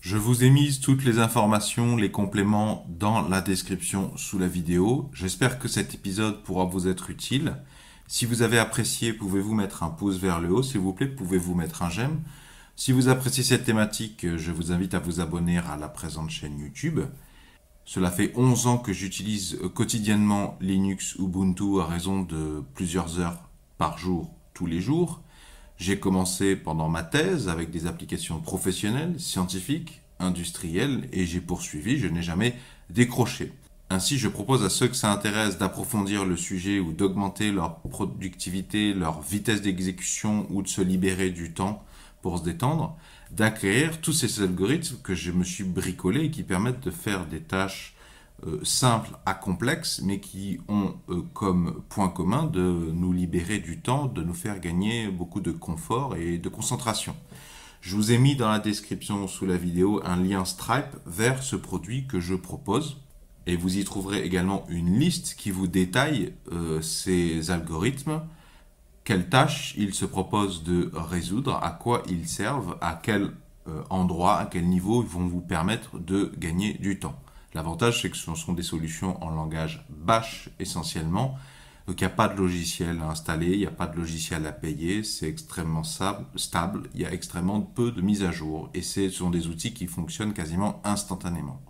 Je vous ai mis toutes les informations, les compléments dans la description sous la vidéo. J'espère que cet épisode pourra vous être utile. Si vous avez apprécié, pouvez-vous mettre un pouce vers le haut, s'il vous plaît, pouvez-vous mettre un j'aime. Si vous appréciez cette thématique, je vous invite à vous abonner à la présente chaîne YouTube. Cela fait 11 ans que j'utilise euh, quotidiennement Linux Ubuntu à raison de plusieurs heures par jour, tous les jours. J'ai commencé pendant ma thèse avec des applications professionnelles, scientifiques, industrielles, et j'ai poursuivi, je n'ai jamais décroché. Ainsi, je propose à ceux que ça intéresse d'approfondir le sujet ou d'augmenter leur productivité, leur vitesse d'exécution ou de se libérer du temps pour se détendre, d'acquérir tous ces algorithmes que je me suis bricolé et qui permettent de faire des tâches euh, simples à complexes, mais qui ont euh, comme point commun de nous libérer du temps, de nous faire gagner beaucoup de confort et de concentration. Je vous ai mis dans la description sous la vidéo un lien Stripe vers ce produit que je propose. Et vous y trouverez également une liste qui vous détaille euh, ces algorithmes, quelles tâches ils se proposent de résoudre, à quoi ils servent, à quel endroit, à quel niveau ils vont vous permettre de gagner du temps. L'avantage, c'est que ce sont des solutions en langage bash essentiellement. Donc il n'y a pas de logiciel à installer, il n'y a pas de logiciel à payer, c'est extrêmement stable, il y a extrêmement peu de mises à jour et ce sont des outils qui fonctionnent quasiment instantanément.